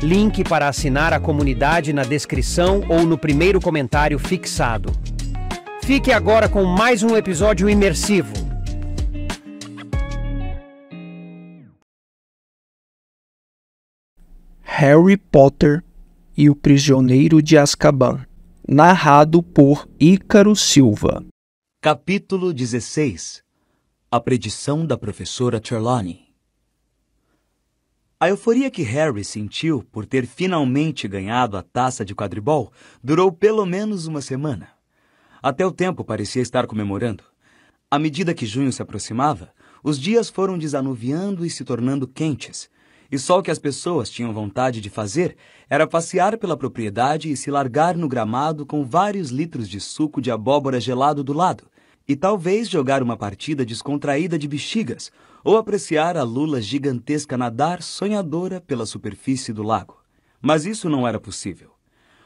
Link para assinar a comunidade na descrição ou no primeiro comentário fixado. Fique agora com mais um episódio imersivo. Harry Potter e o Prisioneiro de Azkaban, narrado por Ícaro Silva. Capítulo 16 A predição da professora Trelawney a euforia que Harry sentiu por ter finalmente ganhado a taça de quadribol durou pelo menos uma semana. Até o tempo parecia estar comemorando. À medida que junho se aproximava, os dias foram desanuviando e se tornando quentes, e só o que as pessoas tinham vontade de fazer era passear pela propriedade e se largar no gramado com vários litros de suco de abóbora gelado do lado, e talvez jogar uma partida descontraída de bexigas ou apreciar a lula gigantesca nadar sonhadora pela superfície do lago. Mas isso não era possível.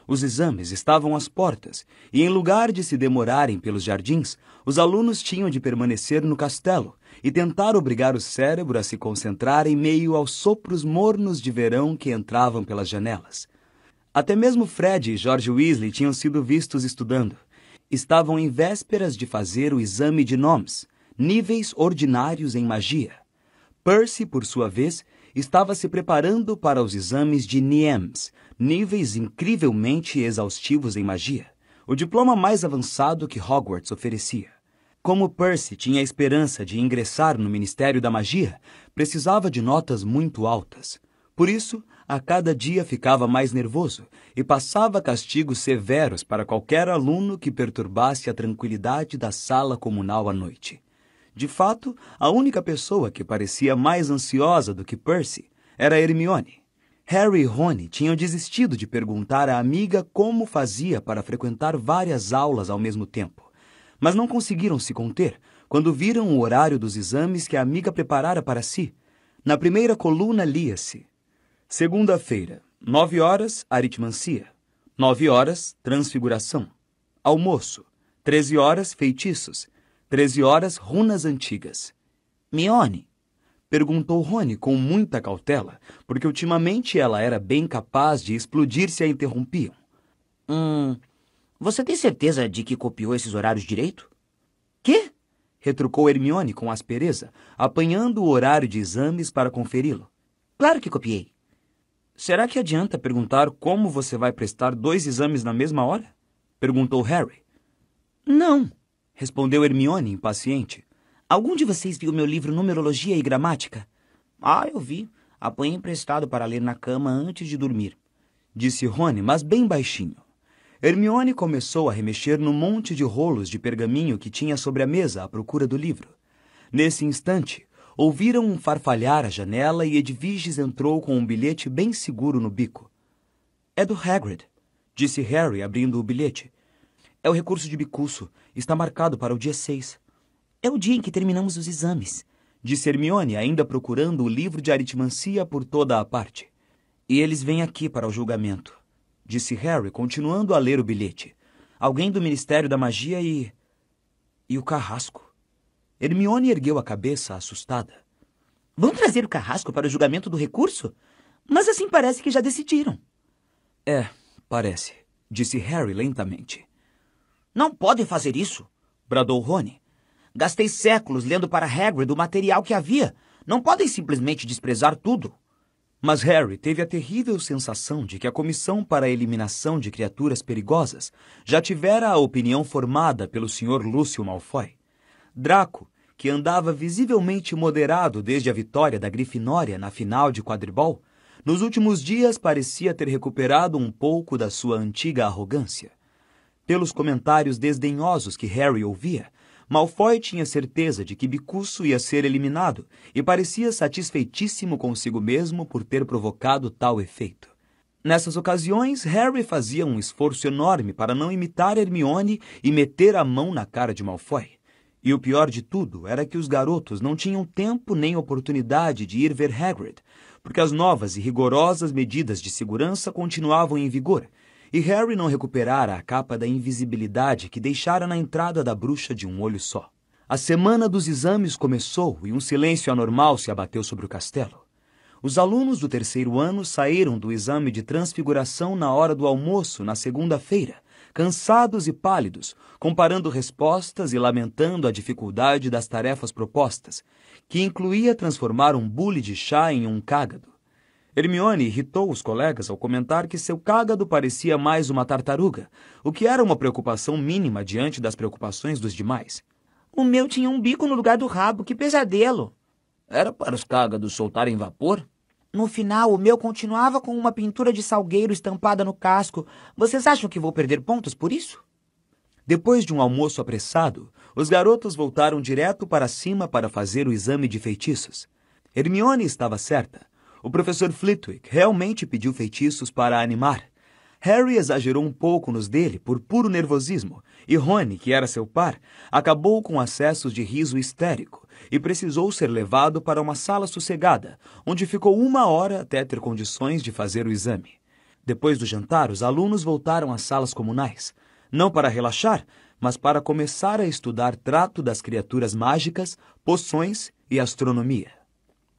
Os exames estavam às portas e, em lugar de se demorarem pelos jardins, os alunos tinham de permanecer no castelo e tentar obrigar o cérebro a se concentrar em meio aos sopros mornos de verão que entravam pelas janelas. Até mesmo Fred e George Weasley tinham sido vistos estudando estavam em vésperas de fazer o exame de nomes, níveis ordinários em magia. Percy, por sua vez, estava se preparando para os exames de Niems, níveis incrivelmente exaustivos em magia, o diploma mais avançado que Hogwarts oferecia. Como Percy tinha a esperança de ingressar no Ministério da Magia, precisava de notas muito altas. Por isso, a cada dia ficava mais nervoso e passava castigos severos para qualquer aluno que perturbasse a tranquilidade da sala comunal à noite. De fato, a única pessoa que parecia mais ansiosa do que Percy era Hermione. Harry e Rony tinham desistido de perguntar à amiga como fazia para frequentar várias aulas ao mesmo tempo, mas não conseguiram se conter quando viram o horário dos exames que a amiga preparara para si. Na primeira coluna lia-se: Segunda-feira, 9 horas, aritmancia. 9 horas, transfiguração. Almoço. 13 horas, feitiços. 13 horas, runas antigas. Mione, perguntou Rony com muita cautela, porque ultimamente ela era bem capaz de explodir se a interrompiam. Hum. Você tem certeza de que copiou esses horários direito? Quê? retrucou Hermione com aspereza, apanhando o horário de exames para conferi-lo. Claro que copiei. Será que adianta perguntar como você vai prestar dois exames na mesma hora? perguntou Harry. Não, respondeu Hermione, impaciente. Algum de vocês viu meu livro Numerologia e Gramática? Ah, eu vi. Apanhei emprestado para ler na cama antes de dormir, disse Rony, mas bem baixinho. Hermione começou a remexer no monte de rolos de pergaminho que tinha sobre a mesa à procura do livro. Nesse instante, Ouviram um farfalhar à janela e Edviges entrou com um bilhete bem seguro no bico. É do Hagrid, disse Harry, abrindo o bilhete. É o recurso de Bicuço. Está marcado para o dia 6. É o dia em que terminamos os exames, disse Hermione, ainda procurando o livro de aritmancia por toda a parte. E eles vêm aqui para o julgamento, disse Harry, continuando a ler o bilhete. Alguém do Ministério da Magia e. e o carrasco. Hermione ergueu a cabeça, assustada. Vão trazer o carrasco para o julgamento do recurso? Mas assim parece que já decidiram. É, parece, disse Harry lentamente. Não podem fazer isso, bradou Rony. Gastei séculos lendo para Hagrid o material que havia. Não podem simplesmente desprezar tudo. Mas Harry teve a terrível sensação de que a Comissão para a Eliminação de Criaturas Perigosas já tivera a opinião formada pelo Sr. Lúcio Malfoy. Draco que andava visivelmente moderado desde a vitória da Grifinória na final de quadribol, nos últimos dias parecia ter recuperado um pouco da sua antiga arrogância. Pelos comentários desdenhosos que Harry ouvia, Malfoy tinha certeza de que Bicuço ia ser eliminado e parecia satisfeitíssimo consigo mesmo por ter provocado tal efeito. Nessas ocasiões, Harry fazia um esforço enorme para não imitar Hermione e meter a mão na cara de Malfoy. E o pior de tudo era que os garotos não tinham tempo nem oportunidade de ir ver Hagrid, porque as novas e rigorosas medidas de segurança continuavam em vigor, e Harry não recuperara a capa da invisibilidade que deixara na entrada da bruxa de um olho só. A semana dos exames começou e um silêncio anormal se abateu sobre o castelo. Os alunos do terceiro ano saíram do exame de transfiguração na hora do almoço na segunda-feira, cansados e pálidos, comparando respostas e lamentando a dificuldade das tarefas propostas, que incluía transformar um bule de chá em um cágado. Hermione irritou os colegas ao comentar que seu cágado parecia mais uma tartaruga, o que era uma preocupação mínima diante das preocupações dos demais. O meu tinha um bico no lugar do rabo, que pesadelo! Era para os cágados soltarem vapor? No final, o meu continuava com uma pintura de salgueiro estampada no casco. Vocês acham que vou perder pontos por isso? Depois de um almoço apressado, os garotos voltaram direto para cima para fazer o exame de feitiços. Hermione estava certa. O professor Flitwick realmente pediu feitiços para animar. Harry exagerou um pouco nos dele por puro nervosismo, e Rony, que era seu par, acabou com acessos de riso histérico e precisou ser levado para uma sala sossegada, onde ficou uma hora até ter condições de fazer o exame. Depois do jantar, os alunos voltaram às salas comunais, não para relaxar, mas para começar a estudar trato das criaturas mágicas, poções e astronomia.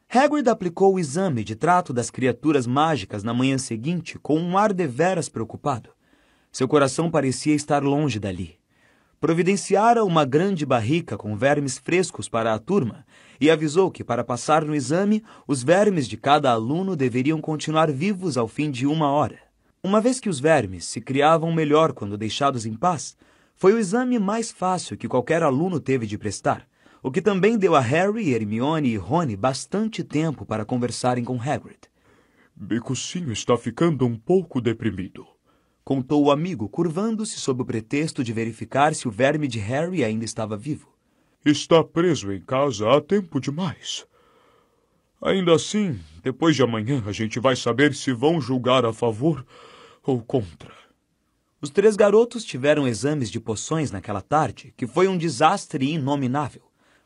Hagrid aplicou o exame de trato das criaturas mágicas na manhã seguinte com um ar deveras preocupado. Seu coração parecia estar longe dali providenciara uma grande barrica com vermes frescos para a turma e avisou que, para passar no exame, os vermes de cada aluno deveriam continuar vivos ao fim de uma hora. Uma vez que os vermes se criavam melhor quando deixados em paz, foi o exame mais fácil que qualquer aluno teve de prestar, o que também deu a Harry, Hermione e Rony bastante tempo para conversarem com Hagrid. Becocinho está ficando um pouco deprimido, contou o amigo, curvando-se sob o pretexto de verificar se o verme de Harry ainda estava vivo. Está preso em casa há tempo demais. Ainda assim, depois de amanhã a gente vai saber se vão julgar a favor ou contra. Os três garotos tiveram exames de poções naquela tarde, que foi um desastre inominável.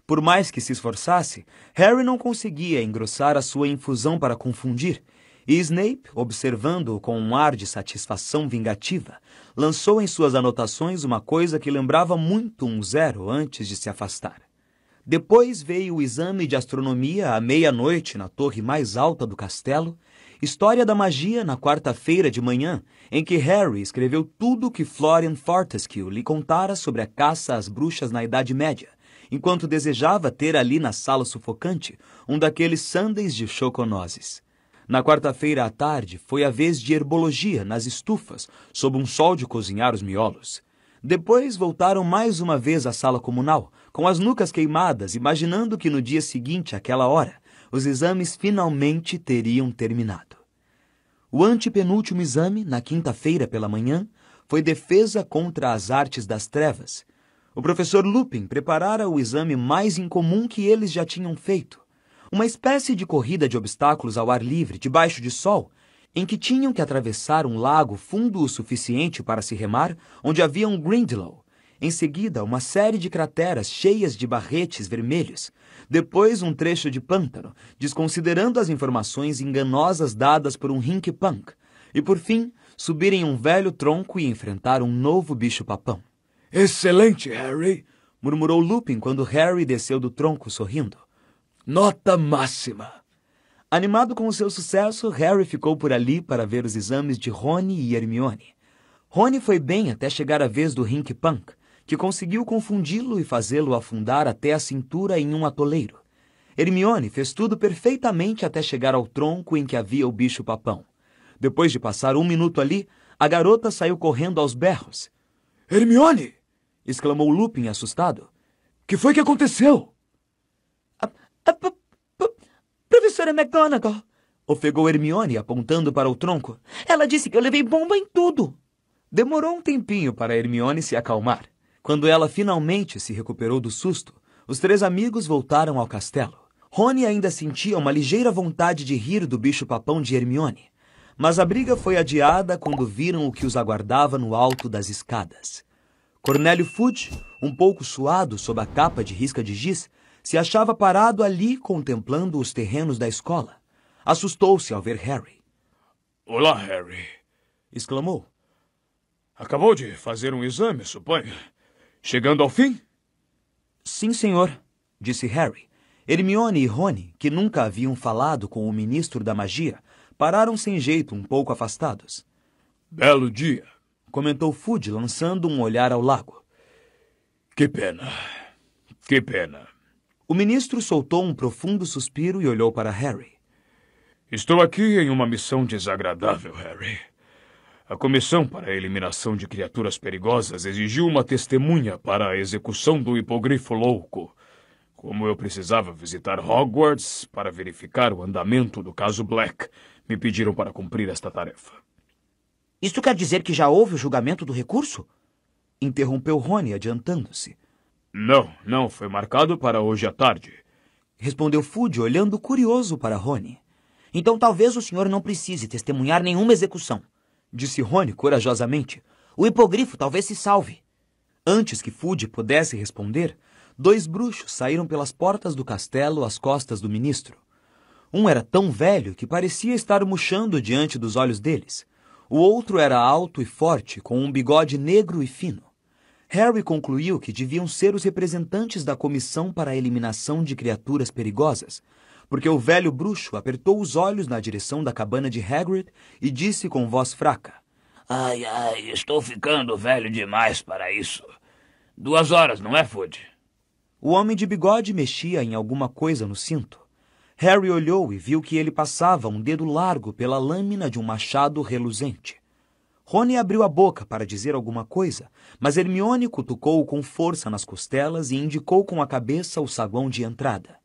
Por mais que se esforçasse, Harry não conseguia engrossar a sua infusão para confundir, e Snape, observando-o com um ar de satisfação vingativa, lançou em suas anotações uma coisa que lembrava muito um zero antes de se afastar. Depois veio o exame de astronomia à meia-noite na torre mais alta do castelo, História da magia na quarta-feira de manhã, em que Harry escreveu tudo o que Florian Fortescue lhe contara sobre a caça às bruxas na Idade Média, enquanto desejava ter ali na sala sufocante um daqueles sundaes de choconoses. Na quarta-feira à tarde foi a vez de herbologia nas estufas, sob um sol de cozinhar os miolos. Depois voltaram mais uma vez à sala comunal, com as nucas queimadas, imaginando que no dia seguinte, àquela hora, os exames finalmente teriam terminado. O antepenúltimo exame, na quinta-feira pela manhã, foi defesa contra as artes das trevas. O professor Lupin preparara o exame mais incomum que eles já tinham feito uma espécie de corrida de obstáculos ao ar livre, debaixo de sol, em que tinham que atravessar um lago fundo o suficiente para se remar, onde havia um Grindlow. Em seguida, uma série de crateras cheias de barretes vermelhos. Depois, um trecho de pântano, desconsiderando as informações enganosas dadas por um rink-punk. E, por fim, subir em um velho tronco e enfrentar um novo bicho-papão. Excelente, Harry! murmurou Lupin quando Harry desceu do tronco sorrindo. Nota máxima! Animado com o seu sucesso, Harry ficou por ali para ver os exames de Rony e Hermione. Rony foi bem até chegar a vez do Rink Punk, que conseguiu confundi-lo e fazê-lo afundar até a cintura em um atoleiro. Hermione fez tudo perfeitamente até chegar ao tronco em que havia o bicho-papão. Depois de passar um minuto ali, a garota saiu correndo aos berros. Hermione! exclamou Lupin assustado. Que foi que aconteceu? professora McGonagall! Ofegou Hermione, apontando para o tronco. Ela disse que eu levei bomba em tudo! Demorou um tempinho para Hermione se acalmar. Quando ela finalmente se recuperou do susto, os três amigos voltaram ao castelo. Rony ainda sentia uma ligeira vontade de rir do bicho-papão de Hermione, mas a briga foi adiada quando viram o que os aguardava no alto das escadas. Cornélio Fudge, um pouco suado sob a capa de risca de giz, se achava parado ali contemplando os terrenos da escola. Assustou-se ao ver Harry. Olá, Harry, exclamou. Acabou de fazer um exame, suponho. Chegando ao fim? Sim, senhor, disse Harry. Hermione e Rony, que nunca haviam falado com o ministro da magia, pararam sem jeito, um pouco afastados. Belo dia, comentou Food, lançando um olhar ao lago. Que pena. Que pena. O ministro soltou um profundo suspiro e olhou para Harry. Estou aqui em uma missão desagradável, Harry. A Comissão para a Eliminação de Criaturas Perigosas exigiu uma testemunha para a execução do hipogrifo louco. Como eu precisava visitar Hogwarts para verificar o andamento do caso Black, me pediram para cumprir esta tarefa. Isso quer dizer que já houve o julgamento do recurso? Interrompeu Rony, adiantando-se. Não, não, foi marcado para hoje à tarde. Respondeu Fudge, olhando curioso para Rony. Então talvez o senhor não precise testemunhar nenhuma execução, disse Rony corajosamente. O hipogrifo talvez se salve. Antes que Fudge pudesse responder, dois bruxos saíram pelas portas do castelo às costas do ministro. Um era tão velho que parecia estar murchando diante dos olhos deles. O outro era alto e forte, com um bigode negro e fino. Harry concluiu que deviam ser os representantes da comissão para a eliminação de criaturas perigosas, porque o velho bruxo apertou os olhos na direção da cabana de Hagrid e disse com voz fraca: Ai, ai, estou ficando velho demais para isso. Duas horas, não é, Food? O homem de bigode mexia em alguma coisa no cinto. Harry olhou e viu que ele passava um dedo largo pela lâmina de um machado reluzente. Rony abriu a boca para dizer alguma coisa, mas Hermione cutucou-o com força nas costelas e indicou com a cabeça o saguão de entrada.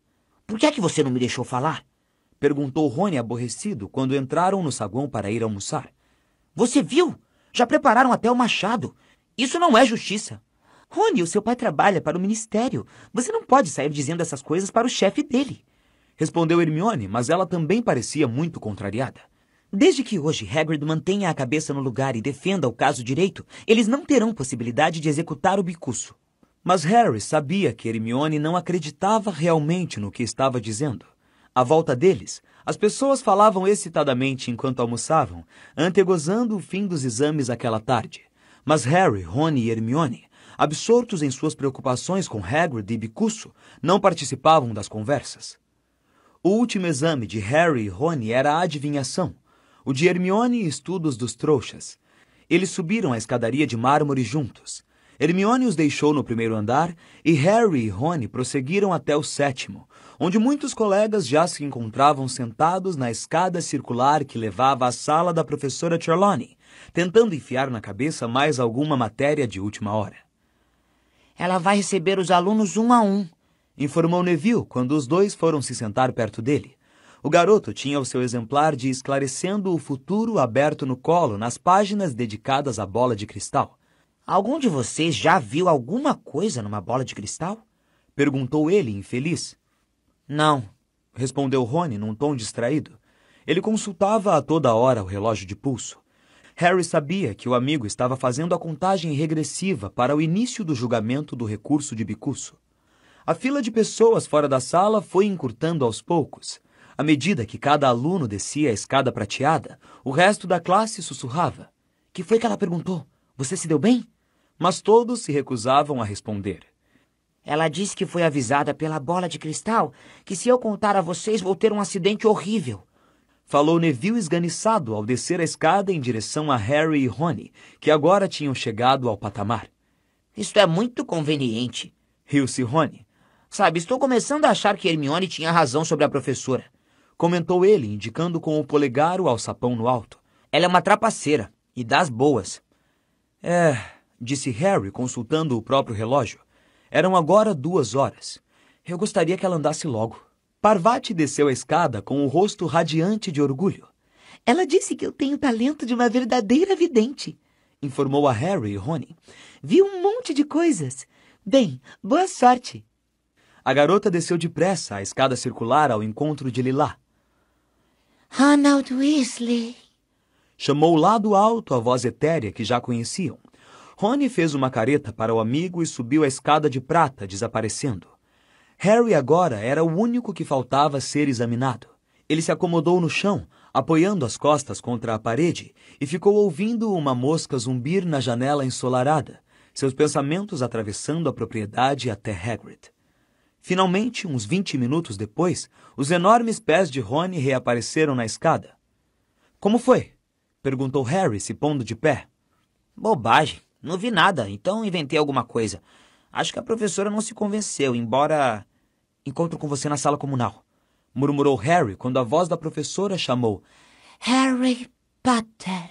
Por que é que você não me deixou falar? Perguntou Rony aborrecido quando entraram no saguão para ir almoçar. Você viu? Já prepararam até o machado. Isso não é justiça. Rony, o seu pai trabalha para o ministério. Você não pode sair dizendo essas coisas para o chefe dele. Respondeu Hermione, mas ela também parecia muito contrariada. Desde que hoje Hagrid mantenha a cabeça no lugar e defenda o caso direito, eles não terão possibilidade de executar o bicuço. Mas Harry sabia que Hermione não acreditava realmente no que estava dizendo. À volta deles, as pessoas falavam excitadamente enquanto almoçavam, antegozando o fim dos exames aquela tarde. Mas Harry, Rony e Hermione, absortos em suas preocupações com Hagrid e Bicuço, não participavam das conversas. O último exame de Harry e Rony era a adivinhação, o de Hermione e estudos dos trouxas. Eles subiram a escadaria de mármore juntos. Hermione os deixou no primeiro andar e Harry e Rony prosseguiram até o sétimo, onde muitos colegas já se encontravam sentados na escada circular que levava à sala da professora Trelawney, tentando enfiar na cabeça mais alguma matéria de última hora. Ela vai receber os alunos um a um, informou Neville quando os dois foram se sentar perto dele. O garoto tinha o seu exemplar de Esclarecendo o Futuro aberto no colo nas páginas dedicadas à bola de cristal. Algum de vocês já viu alguma coisa numa bola de cristal? perguntou ele, infeliz. Não, respondeu Rony num tom distraído. Ele consultava a toda hora o relógio de pulso. Harry sabia que o amigo estava fazendo a contagem regressiva para o início do julgamento do recurso de Bicuço. A fila de pessoas fora da sala foi encurtando aos poucos, à medida que cada aluno descia a escada prateada, o resto da classe sussurrava. Que foi que ela perguntou? Você se deu bem? Mas todos se recusavam a responder. Ela disse que foi avisada pela bola de cristal que se eu contar a vocês vou ter um acidente horrível. Falou Neville esganiçado ao descer a escada em direção a Harry e Rony, que agora tinham chegado ao patamar. Isto é muito conveniente, riu-se Rony. Sabe, estou começando a achar que Hermione tinha razão sobre a professora comentou ele, indicando com o polegar o alçapão no alto. Ela é uma trapaceira e das boas. É, disse Harry, consultando o próprio relógio. Eram agora duas horas. Eu gostaria que ela andasse logo. Parvati desceu a escada com o rosto radiante de orgulho. Ela disse que eu tenho o talento de uma verdadeira vidente, informou a Harry e Rony. Vi um monte de coisas. Bem, boa sorte. A garota desceu depressa a escada circular ao encontro de Lilá, Ronald Weasley. Chamou lá do alto a voz etérea que já conheciam. Rony fez uma careta para o amigo e subiu a escada de prata, desaparecendo. Harry agora era o único que faltava ser examinado. Ele se acomodou no chão, apoiando as costas contra a parede, e ficou ouvindo uma mosca zumbir na janela ensolarada, seus pensamentos atravessando a propriedade até Hagrid. Finalmente, uns 20 minutos depois, os enormes pés de Rony reapareceram na escada. Como foi? perguntou Harry, se pondo de pé. Bobagem. Não vi nada, então inventei alguma coisa. Acho que a professora não se convenceu, embora. Encontro com você na sala comunal. Murmurou Harry quando a voz da professora chamou: Harry Potter.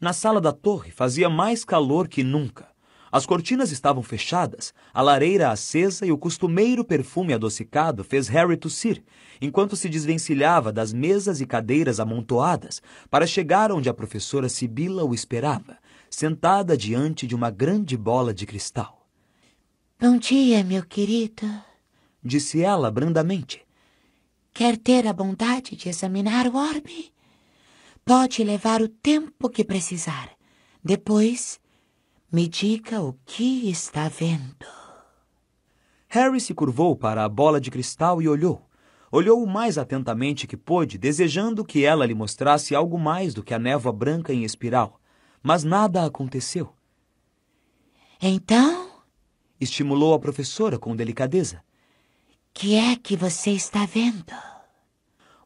Na sala da torre fazia mais calor que nunca. As cortinas estavam fechadas, a lareira acesa e o costumeiro perfume adocicado fez Harry tossir, enquanto se desvencilhava das mesas e cadeiras amontoadas para chegar onde a professora Sibila o esperava, sentada diante de uma grande bola de cristal. Bom dia, meu querido, disse ela brandamente. Quer ter a bondade de examinar o orbe? Pode levar o tempo que precisar. Depois me diga o que está vendo. Harry se curvou para a bola de cristal e olhou. Olhou o mais atentamente que pôde, desejando que ela lhe mostrasse algo mais do que a névoa branca em espiral. Mas nada aconteceu. Então? Estimulou a professora com delicadeza. Que é que você está vendo?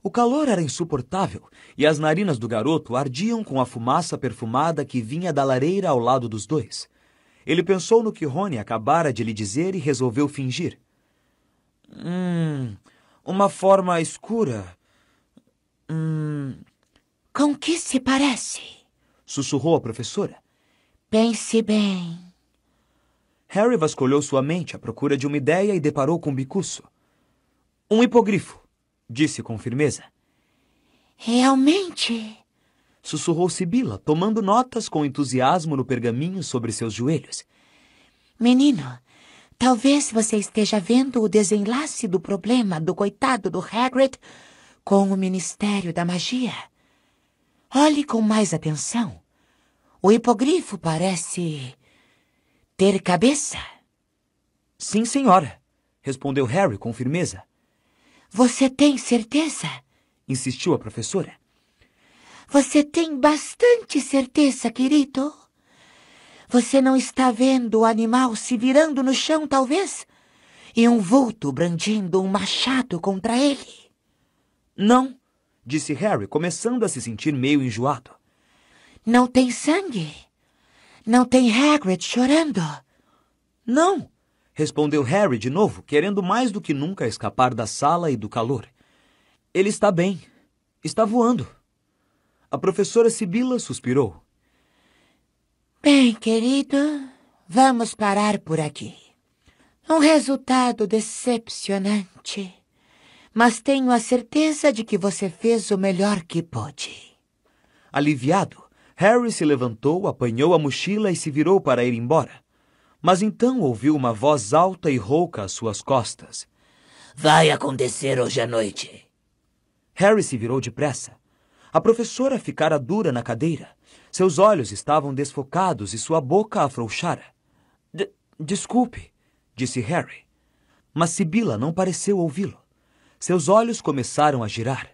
O calor era insuportável e as narinas do garoto ardiam com a fumaça perfumada que vinha da lareira ao lado dos dois. Ele pensou no que Rony acabara de lhe dizer e resolveu fingir. Hum. Uma forma escura. Hum. Com que se parece? sussurrou a professora. Pense bem. Harry vasculhou sua mente à procura de uma ideia e deparou com um bicuço. Um hipogrifo disse com firmeza. Realmente? Sussurrou Sibila, tomando notas com entusiasmo no pergaminho sobre seus joelhos. Menino, talvez você esteja vendo o desenlace do problema do coitado do Hagrid com o Ministério da Magia. Olhe com mais atenção. O hipogrifo parece ter cabeça. Sim, senhora, respondeu Harry com firmeza. Você tem certeza? insistiu a professora. Você tem bastante certeza, querido? Você não está vendo o animal se virando no chão, talvez? E um vulto brandindo um machado contra ele? Não, disse Harry, começando a se sentir meio enjoado. Não tem sangue? Não tem Hagrid chorando? Não, respondeu Harry de novo, querendo mais do que nunca escapar da sala e do calor. Ele está bem. Está voando. A professora Sibila suspirou. Bem, querido, vamos parar por aqui. Um resultado decepcionante. Mas tenho a certeza de que você fez o melhor que pôde. Aliviado, Harry se levantou, apanhou a mochila e se virou para ir embora. Mas então ouviu uma voz alta e rouca às suas costas. Vai acontecer hoje à noite. Harry se virou depressa. A professora ficara dura na cadeira. Seus olhos estavam desfocados e sua boca afrouxara. Desculpe, disse Harry. Mas Sibila não pareceu ouvi-lo. Seus olhos começaram a girar.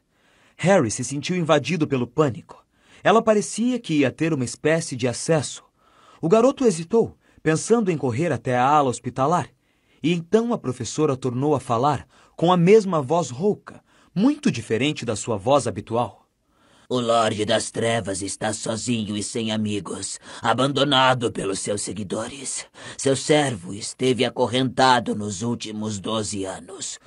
Harry se sentiu invadido pelo pânico. Ela parecia que ia ter uma espécie de acesso. O garoto hesitou, pensando em correr até a ala hospitalar. E então a professora tornou a falar com a mesma voz rouca, muito diferente da sua voz habitual. O Lorde das Trevas está sozinho e sem amigos, abandonado pelos seus seguidores. Seu servo esteve acorrentado nos últimos doze anos.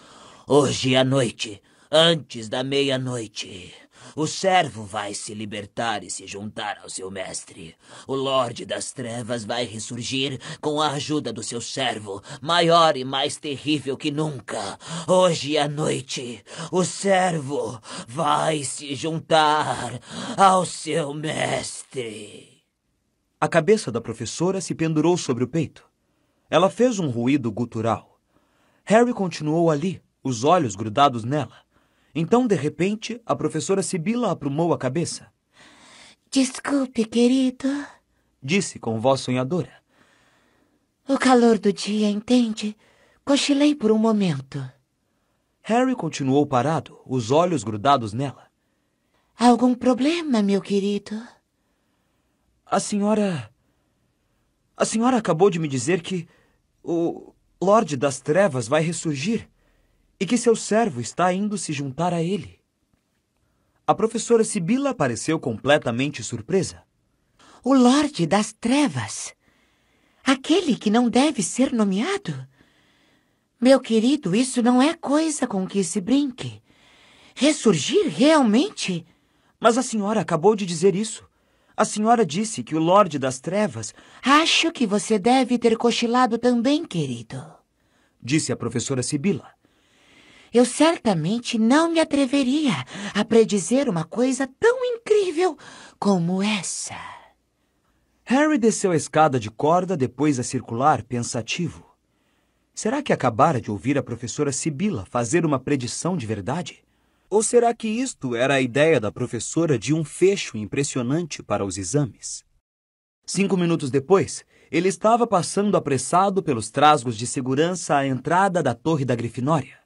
Hoje à noite, antes da meia-noite, o servo vai se libertar e se juntar ao seu mestre. O Lorde das Trevas vai ressurgir com a ajuda do seu servo, maior e mais terrível que nunca. Hoje à noite, o servo vai se juntar ao seu mestre. A cabeça da professora se pendurou sobre o peito. Ela fez um ruído gutural. Harry continuou ali, os olhos grudados nela. Então, de repente, a professora Sibila aprumou a cabeça. Desculpe, querido, disse com voz sonhadora. O calor do dia, entende? Cochilei por um momento. Harry continuou parado, os olhos grudados nela. Algum problema, meu querido? A senhora. A senhora acabou de me dizer que o Lorde das Trevas vai ressurgir e que seu servo está indo se juntar a ele. A professora Sibila apareceu completamente surpresa. O Lorde das Trevas! Aquele que não deve ser nomeado? Meu querido, isso não é coisa com que se brinque. Ressurgir realmente? Mas a senhora acabou de dizer isso. A senhora disse que o Lorde das Trevas. Acho que você deve ter cochilado também, querido, disse a professora Sibila eu certamente não me atreveria a predizer uma coisa tão incrível como essa. Harry desceu a escada de corda, depois a circular, pensativo. Será que acabara de ouvir a professora Sibila fazer uma predição de verdade? Ou será que isto era a ideia da professora de um fecho impressionante para os exames? Cinco minutos depois, ele estava passando apressado pelos trasgos de segurança à entrada da Torre da Grifinória.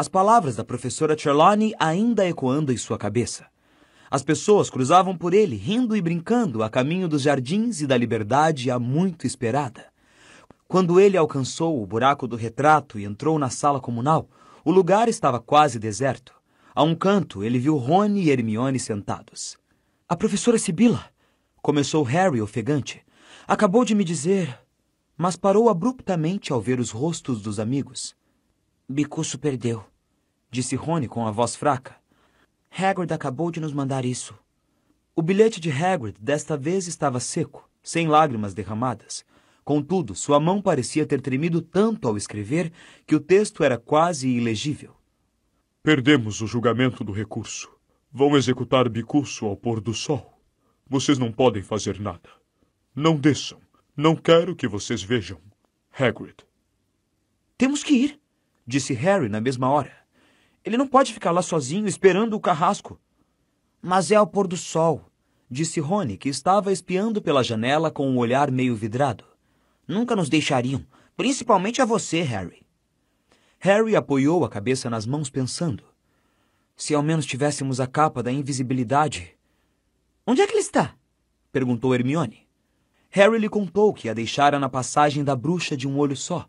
As palavras da professora Trelawney ainda ecoando em sua cabeça. As pessoas cruzavam por ele, rindo e brincando, a caminho dos jardins e da liberdade a muito esperada. Quando ele alcançou o buraco do retrato e entrou na sala comunal, o lugar estava quase deserto. A um canto, ele viu Rony e Hermione sentados. A professora Sibila, começou Harry ofegante, acabou de me dizer, mas parou abruptamente ao ver os rostos dos amigos. Bicuço perdeu, disse Rony com a voz fraca. Hagrid acabou de nos mandar isso. O bilhete de Hagrid desta vez estava seco, sem lágrimas derramadas. Contudo, sua mão parecia ter tremido tanto ao escrever que o texto era quase ilegível. Perdemos o julgamento do recurso. Vão executar Bicuço ao pôr do sol. Vocês não podem fazer nada. Não desçam. Não quero que vocês vejam. Hagrid. Temos que ir, disse Harry na mesma hora. Ele não pode ficar lá sozinho esperando o carrasco. Mas é ao pôr do sol, disse Rony, que estava espiando pela janela com um olhar meio vidrado. Nunca nos deixariam, principalmente a você, Harry. Harry apoiou a cabeça nas mãos pensando. Se ao menos tivéssemos a capa da invisibilidade. Onde é que ele está? perguntou Hermione. Harry lhe contou que a deixara na passagem da bruxa de um olho só.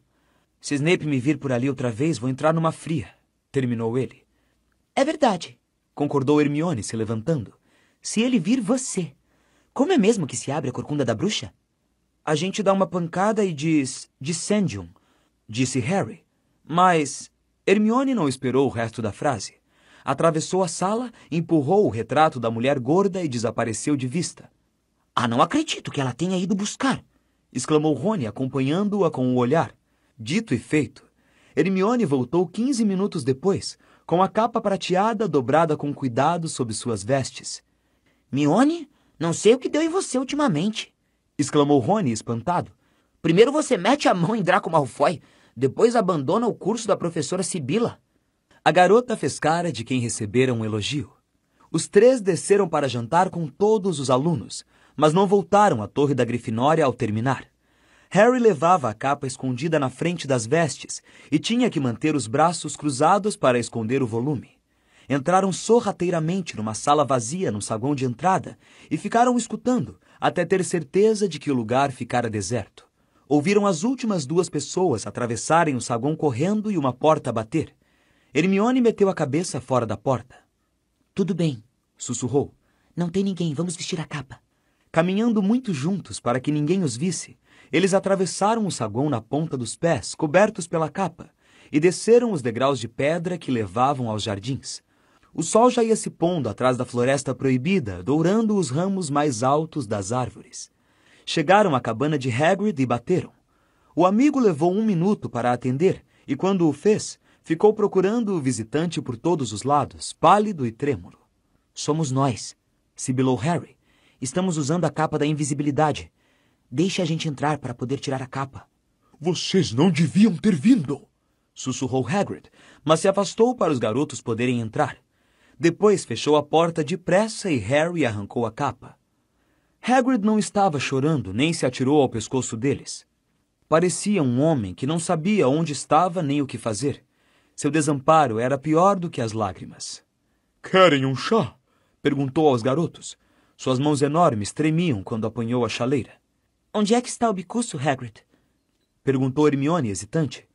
Se Snape me vir por ali outra vez, vou entrar numa fria, terminou ele. É verdade, concordou Hermione, se levantando. Se ele vir você. Como é mesmo que se abre a corcunda da bruxa? A gente dá uma pancada e diz Dissendium, disse Harry. Mas Hermione não esperou o resto da frase. Atravessou a sala, empurrou o retrato da mulher gorda e desapareceu de vista. Ah, não acredito que ela tenha ido buscar! exclamou Rony, acompanhando-a com o olhar. Dito e feito, Hermione voltou quinze minutos depois, com a capa prateada dobrada com cuidado sob suas vestes. Mione, não sei o que deu em você ultimamente, exclamou Rony espantado. Primeiro você mete a mão em Draco Malfoy, depois abandona o curso da professora Sibila. A garota fez cara de quem recebera um elogio. Os três desceram para jantar com todos os alunos, mas não voltaram à Torre da Grifinória ao terminar. Harry levava a capa escondida na frente das vestes e tinha que manter os braços cruzados para esconder o volume. Entraram sorrateiramente numa sala vazia no saguão de entrada e ficaram escutando até ter certeza de que o lugar ficara deserto. Ouviram as últimas duas pessoas atravessarem o saguão correndo e uma porta bater. Hermione meteu a cabeça fora da porta. Tudo bem, sussurrou. Não tem ninguém, vamos vestir a capa. Caminhando muito juntos para que ninguém os visse, eles atravessaram o saguão na ponta dos pés, cobertos pela capa, e desceram os degraus de pedra que levavam aos jardins. O sol já ia se pondo atrás da floresta proibida, dourando os ramos mais altos das árvores. Chegaram à cabana de Hagrid e bateram. O amigo levou um minuto para atender, e quando o fez, ficou procurando o visitante por todos os lados, pálido e trêmulo. Somos nós, sibilou Harry. Estamos usando a capa da invisibilidade. Deixe a gente entrar para poder tirar a capa. Vocês não deviam ter vindo! Sussurrou Hagrid, mas se afastou para os garotos poderem entrar. Depois fechou a porta depressa e Harry arrancou a capa. Hagrid não estava chorando nem se atirou ao pescoço deles. Parecia um homem que não sabia onde estava nem o que fazer. Seu desamparo era pior do que as lágrimas. Querem um chá? perguntou aos garotos. Suas mãos enormes tremiam quando apanhou a chaleira. Onde é que está o bicuço, Hagrid? Perguntou Hermione, hesitante.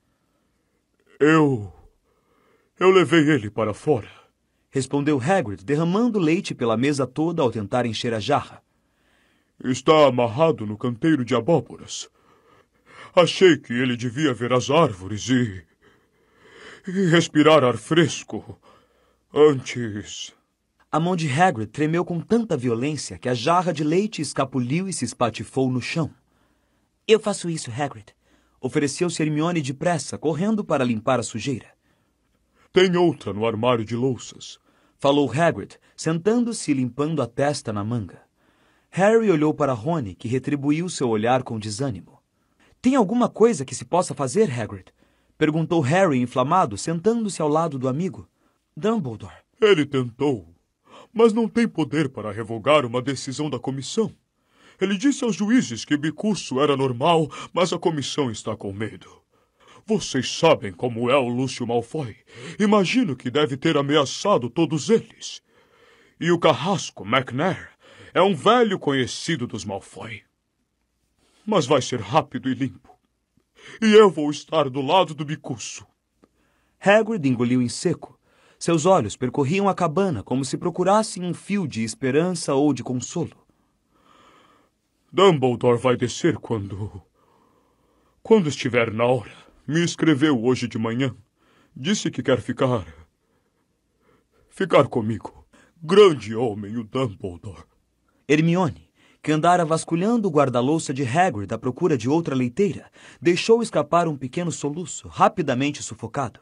Eu. Eu levei ele para fora. Respondeu Hagrid, derramando leite pela mesa toda ao tentar encher a jarra. Está amarrado no canteiro de abóboras. Achei que ele devia ver as árvores e. e respirar ar fresco. Antes. A mão de Hagrid tremeu com tanta violência que a jarra de leite escapuliu e se espatifou no chão. Eu faço isso, Hagrid. Ofereceu-se Hermione depressa, correndo para limpar a sujeira. Tem outra no armário de louças, falou Hagrid, sentando-se e limpando a testa na manga. Harry olhou para Rony, que retribuiu seu olhar com desânimo. Tem alguma coisa que se possa fazer, Hagrid? perguntou Harry inflamado, sentando-se ao lado do amigo. Dumbledore. Ele tentou, mas não tem poder para revogar uma decisão da comissão. Ele disse aos juízes que Bicurso era normal, mas a comissão está com medo. Vocês sabem como é o Lúcio Malfoy. Imagino que deve ter ameaçado todos eles. E o carrasco McNair é um velho conhecido dos Malfoy. Mas vai ser rápido e limpo. E eu vou estar do lado do Bicurso. Hagrid engoliu em seco, seus olhos percorriam a cabana como se procurassem um fio de esperança ou de consolo. Dumbledore vai descer quando. Quando estiver na hora. Me escreveu hoje de manhã. Disse que quer ficar. ficar comigo. Grande homem, o Dumbledore. Hermione, que andara vasculhando o guarda-louça de Hagrid à procura de outra leiteira, deixou escapar um pequeno soluço, rapidamente sufocado.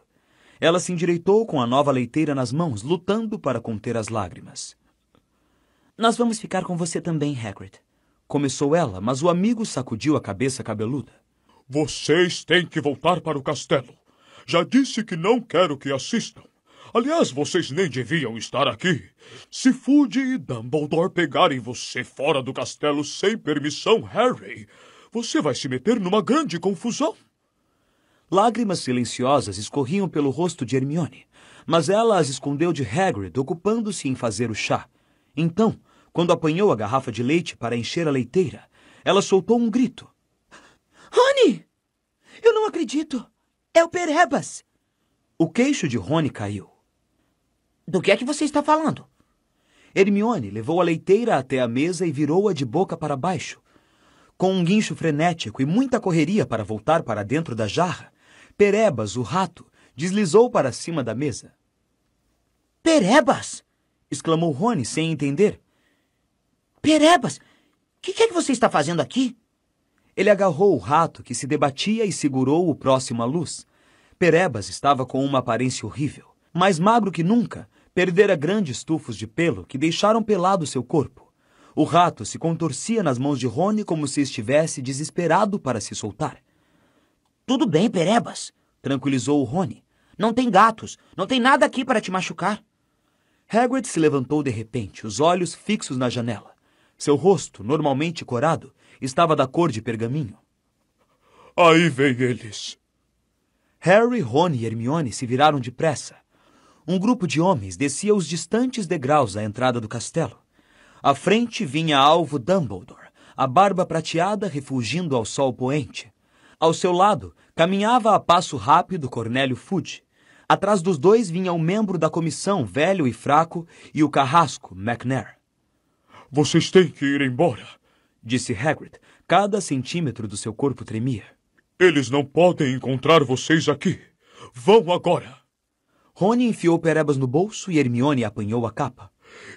Ela se endireitou com a nova leiteira nas mãos, lutando para conter as lágrimas. Nós vamos ficar com você também, Hagrid. Começou ela, mas o amigo sacudiu a cabeça cabeluda. Vocês têm que voltar para o castelo. Já disse que não quero que assistam. Aliás, vocês nem deviam estar aqui. Se Food e Dumbledore pegarem você fora do castelo sem permissão, Harry, você vai se meter numa grande confusão. Lágrimas silenciosas escorriam pelo rosto de Hermione, mas ela as escondeu de Hagrid, ocupando-se em fazer o chá. Então, quando apanhou a garrafa de leite para encher a leiteira, ela soltou um grito. Rony! Eu não acredito! É o Perebas! O queixo de Rony caiu. Do que é que você está falando? Hermione levou a leiteira até a mesa e virou-a de boca para baixo. Com um guincho frenético e muita correria para voltar para dentro da jarra, Perebas, o rato, deslizou para cima da mesa. Perebas! exclamou Rony sem entender. Perebas, o que, que é que você está fazendo aqui? Ele agarrou o rato que se debatia e segurou o próximo à luz. Perebas estava com uma aparência horrível, mais magro que nunca, perdera grandes tufos de pelo que deixaram pelado seu corpo. O rato se contorcia nas mãos de Rony como se estivesse desesperado para se soltar. Tudo bem, Perebas, tranquilizou o Rony. Não tem gatos, não tem nada aqui para te machucar. Hagrid se levantou de repente, os olhos fixos na janela. Seu rosto, normalmente corado, estava da cor de pergaminho. Aí vem eles. Harry, Rony e Hermione se viraram depressa. Um grupo de homens descia os distantes degraus à entrada do castelo. À frente vinha alvo Dumbledore, a barba prateada refulgindo ao sol poente. Ao seu lado, caminhava a passo rápido Cornélio Fudge. Atrás dos dois vinha um membro da comissão, velho e fraco, e o carrasco, McNair. Vocês têm que ir embora, disse Hagrid. Cada centímetro do seu corpo tremia. Eles não podem encontrar vocês aqui. Vão agora. Rony enfiou perebas no bolso e Hermione apanhou a capa.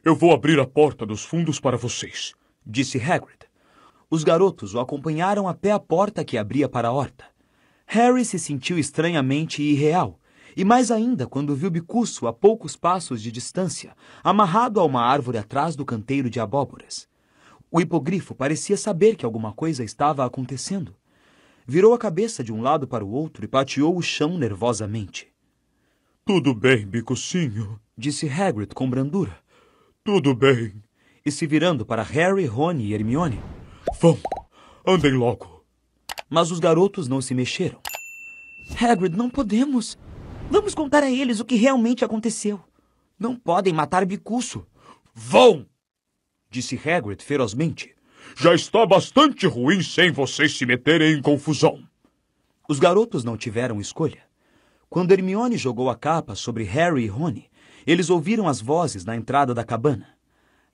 Eu vou abrir a porta dos fundos para vocês, disse Hagrid. Os garotos o acompanharam até a porta que abria para a horta. Harry se sentiu estranhamente irreal, e mais ainda quando viu Bicuço a poucos passos de distância, amarrado a uma árvore atrás do canteiro de abóboras. O hipogrifo parecia saber que alguma coisa estava acontecendo. Virou a cabeça de um lado para o outro e pateou o chão nervosamente. Tudo bem, Bicucinho, disse Hagrid com brandura. Tudo bem. E se virando para Harry, Rony e Hermione, Vamos, andem logo. Mas os garotos não se mexeram. Hagrid, não podemos. Vamos contar a eles o que realmente aconteceu. Não podem matar Bicuço. Vão! Disse Hagrid ferozmente. Já está bastante ruim sem vocês se meterem em confusão. Os garotos não tiveram escolha. Quando Hermione jogou a capa sobre Harry e Rony, eles ouviram as vozes na entrada da cabana.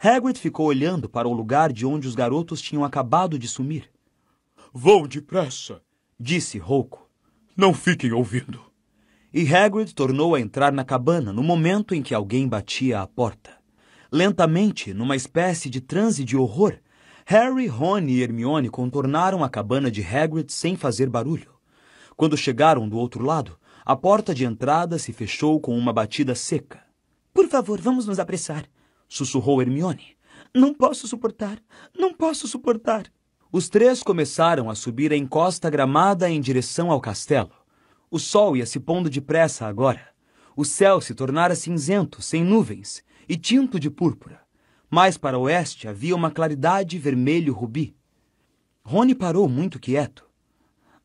Hagrid ficou olhando para o lugar de onde os garotos tinham acabado de sumir. Vão depressa, disse rouco. Não fiquem ouvindo. E Hagrid tornou a entrar na cabana no momento em que alguém batia à porta. Lentamente, numa espécie de transe de horror, Harry, Ron e Hermione contornaram a cabana de Hagrid sem fazer barulho. Quando chegaram do outro lado, a porta de entrada se fechou com uma batida seca. Por favor, vamos nos apressar, sussurrou Hermione. Não posso suportar, não posso suportar. Os três começaram a subir a encosta gramada em direção ao castelo. O sol ia se pondo depressa agora. O céu se tornara cinzento, sem nuvens, e tinto de púrpura. Mais para o oeste havia uma claridade vermelho-rubi. Rony parou muito quieto.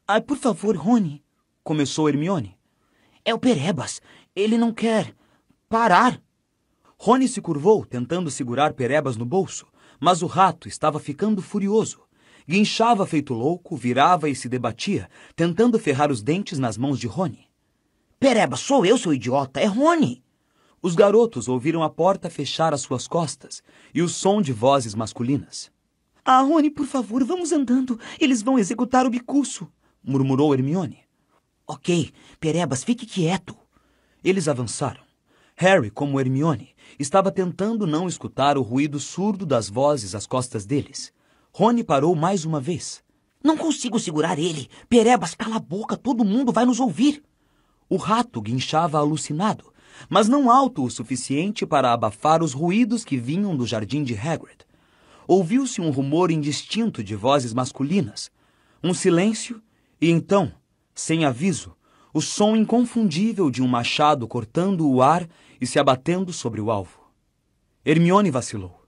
Ai, por favor, Rony, começou Hermione. É o Perebas. Ele não quer parar. Rony se curvou, tentando segurar Perebas no bolso, mas o rato estava ficando furioso. Guinchava feito louco, virava e se debatia, tentando ferrar os dentes nas mãos de Rony. Perebas sou eu, seu idiota, é Rony! Os garotos ouviram a porta fechar às suas costas e o som de vozes masculinas. Ah, Rony, por favor, vamos andando. Eles vão executar o bicuço, murmurou Hermione. Ok, Perebas, fique quieto. Eles avançaram. Harry, como Hermione, estava tentando não escutar o ruído surdo das vozes às costas deles. Rony parou mais uma vez. Não consigo segurar ele. Perebas, cala a boca, todo mundo vai nos ouvir. O rato guinchava alucinado, mas não alto o suficiente para abafar os ruídos que vinham do jardim de Hagrid. Ouviu-se um rumor indistinto de vozes masculinas, um silêncio e então, sem aviso, o som inconfundível de um machado cortando o ar e se abatendo sobre o alvo. Hermione vacilou.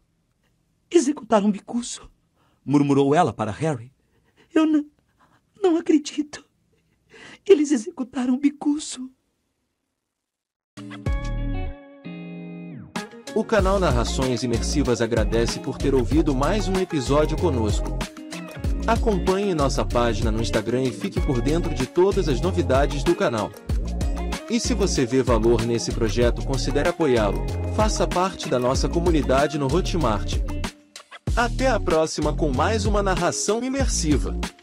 Executaram um Bicuço, murmurou ela para Harry. Eu não, não acredito. Eles executaram um Bicuço. O canal Narrações Imersivas agradece por ter ouvido mais um episódio conosco. Acompanhe nossa página no Instagram e fique por dentro de todas as novidades do canal. E se você vê valor nesse projeto, considere apoiá-lo. Faça parte da nossa comunidade no Hotmart. Até a próxima com mais uma narração imersiva.